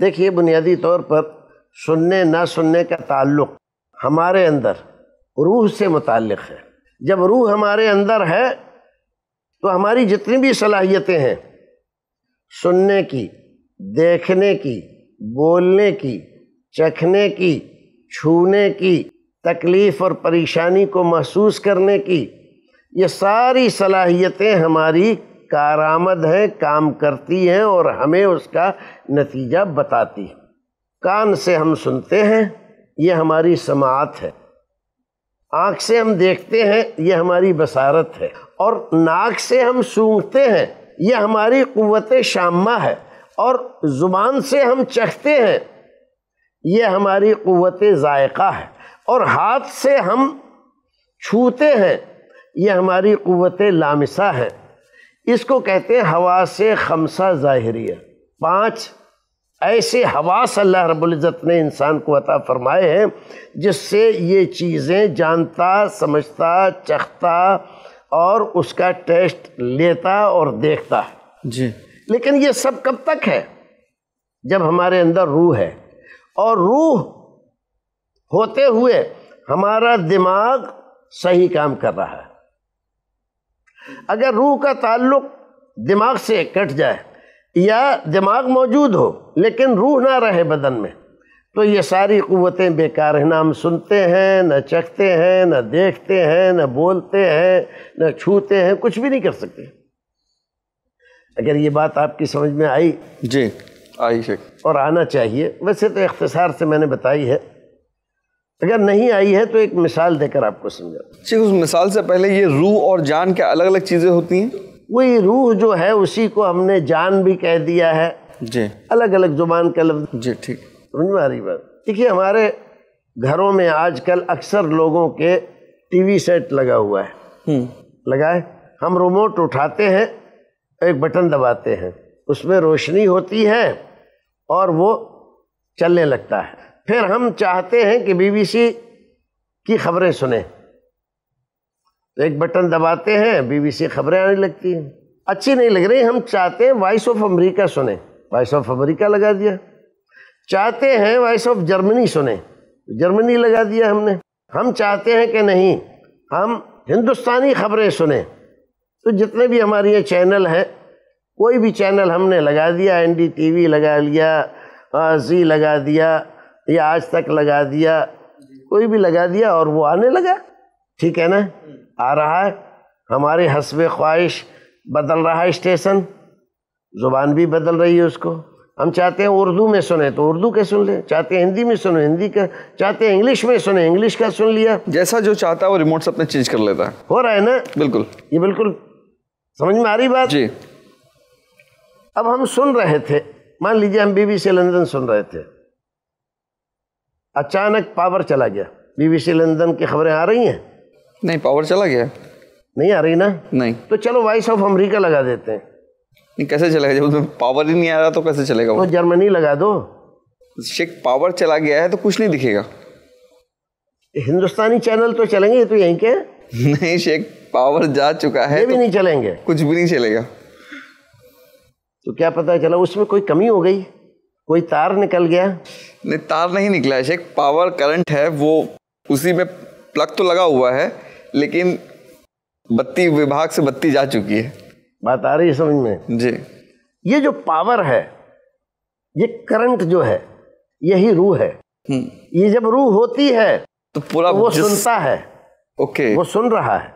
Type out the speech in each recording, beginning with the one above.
देखिए बुनियादी तौर पर सुनने ना सुनने का ताल्लुक हमारे अंदर रूह से मुतल है जब रूह हमारे अंदर है तो हमारी जितनी भी सलाहियतें हैं सुनने की देखने की बोलने की चखने की छूने की तकलीफ़ और परेशानी को महसूस करने की ये सारी सलाहियतें हमारी कारामद है काम करती हैं और हमें उसका नतीजा बताती है कान से हम सुनते हैं ये हमारी समात है आँख से हम देखते हैं ये हमारी बसारत है और नाक से हम सूंघते हैं ये हमारी क़वत शामा है और ज़ुबान से हम चखते हैं ये हमारी क़वत जायका है और हाथ से हम छूते हैं ये हमारी क़वत लामिसा है इसको कहते हैं हवा से खमसा ज़ाहरिया पांच ऐसे हवास अल्लाह रब्ज़त ने इंसान को अता फरमाए हैं जिससे ये चीज़ें जानता समझता चखता और उसका टेस्ट लेता और देखता है जी लेकिन ये सब कब तक है जब हमारे अंदर रूह है और रूह होते हुए हमारा दिमाग सही काम कर रहा है अगर रूह का ताल्लुक दिमाग से कट जाए या दिमाग मौजूद हो लेकिन रूह ना रहे बदन में तो ये सारी क़वतें बेकार हैं ना हम सुनते हैं न चखते हैं न देखते हैं न बोलते हैं न छूते हैं कुछ भी नहीं कर सकते अगर ये बात आपकी समझ में आई जी आई शेख और आना चाहिए वैसे तो इख्तसार से मैंने बताई है अगर नहीं आई है तो एक मिसाल देकर आपको समझा ठीक उस मिसाल से पहले ये रूह और जान क्या अलग अलग चीज़ें होती हैं वही रूह जो है उसी को हमने जान भी कह दिया है जी अलग अलग जुबान का लफ्ज जी ठीक समझ में आ रही बात देखिए हमारे घरों में आजकल अक्सर लोगों के टीवी सेट लगा हुआ है हम्म। लगाए हम रिमोट उठाते हैं एक बटन दबाते हैं उसमें रोशनी होती है और वो चलने लगता है फिर हम चाहते हैं कि बीबीसी की खबरें सुने तो एक बटन दबाते हैं बीबीसी खबरें आने लगती हैं अच्छी नहीं लग रही हम चाहते हैं वॉइस ऑफ अमेरिका सुने वॉइस ऑफ अमेरिका लगा दिया चाहते हैं वॉइस ऑफ जर्मनी सुने जर्मनी लगा दिया हमने हम चाहते हैं कि नहीं हम हिंदुस्तानी खबरें सुने तो जितने भी हमारे ये चैनल हैं कोई भी चैनल हमने लगा दिया एन डी लगा लिया जी लगा दिया या आज तक लगा दिया कोई भी लगा दिया और वो आने लगा ठीक है ना आ रहा है हमारे हसब ख्वाहिश बदल रहा है स्टेशन ज़ुबान भी बदल रही है उसको हम चाहते हैं उर्दू में सुने तो उर्दू के सुन लें चाहते हैं हिंदी में सुनो हिंदी का चाहते हैं इंग्लिश में सुने इंग्लिश का सुन लिया जैसा जो चाहता है वो रिमोट से अपने चेंज कर लेता है हो रहा है ना बिल्कुल ये बिल्कुल समझ में आ रही बात जी अब हम सुन रहे थे मान लीजिए हम बीबीसी लंदन सुन रहे थे अचानक पावर चला गया बीबीसी लंदन की खबरें आ रही हैं नहीं पावर चला गया नहीं आ रही ना नहीं तो चलो वॉइस ऑफ अमेरिका लगा देते हैं नहीं कैसे चलेगा जब उसमें पावर ही नहीं आ रहा तो कैसे चलेगा वो तो जर्मनी लगा दो शेख पावर चला गया है तो कुछ नहीं दिखेगा हिंदुस्तानी चैनल तो चलेंगे तो यहीं के नहीं शेख पावर जा चुका है ये तो भी नहीं चलेंगे कुछ भी नहीं चलेगा तो क्या पता चला उसमें कोई कमी हो गई कोई तार निकल गया नहीं तार नहीं निकला है पावर करंट है वो उसी में प्लग तो लगा हुआ है लेकिन बत्ती विभाग से बत्ती जा चुकी है बात आ रही है समझ में जी ये जो पावर है ये करंट जो है यही रूह है हम्म। ये जब रूह होती है तो पूरा तो वो सुनता है ओके वो सुन रहा है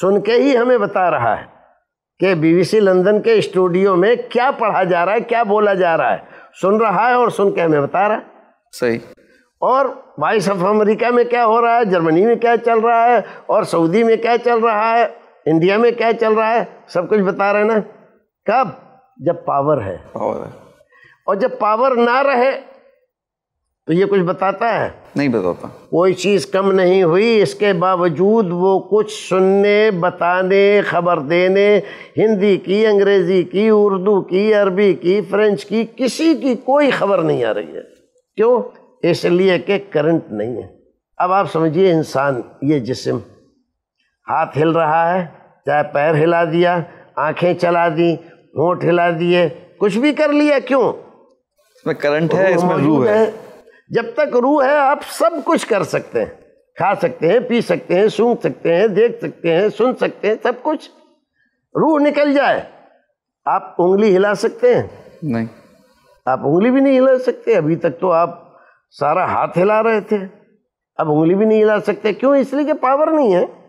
सुन के ही हमें बता रहा है कि बीबीसी लंदन के स्टूडियो में क्या पढ़ा जा रहा है क्या बोला जा रहा है सुन रहा है और सुन के हमें बता रहा है सही और वाइस ऑफ अमेरिका में क्या हो रहा है जर्मनी में क्या चल रहा है और सऊदी में क्या चल रहा है इंडिया में क्या चल रहा है सब कुछ बता रहे ना कब जब पावर है पावर है और जब पावर ना रहे तो ये कुछ बताता है नहीं बताता कोई चीज़ कम नहीं हुई इसके बावजूद वो कुछ सुनने बताने खबर देने हिंदी की अंग्रेज़ी की उर्दू की अरबी की फ्रेंच की किसी की कोई खबर नहीं आ रही है क्यों इसलिए कि करंट नहीं है अब आप समझिए इंसान ये जिसम हाथ हिल रहा है चाहे पैर हिला दिया आंखें चला दी होंठ हिला दिए कुछ भी कर लिया क्यों इसमें करंट है इसमें रूह है जब तक रूह है आप सब कुछ कर सकते हैं खा सकते हैं पी सकते हैं सूंघ सकते हैं देख सकते हैं सुन सकते हैं सब कुछ रूह निकल जाए आप उंगली हिला सकते हैं नहीं आप उंगली भी नहीं हिला सकते अभी तक तो आप सारा हाथ हिला रहे थे अब उंगली भी नहीं हिला सकते क्यों इसलिए कि पावर नहीं है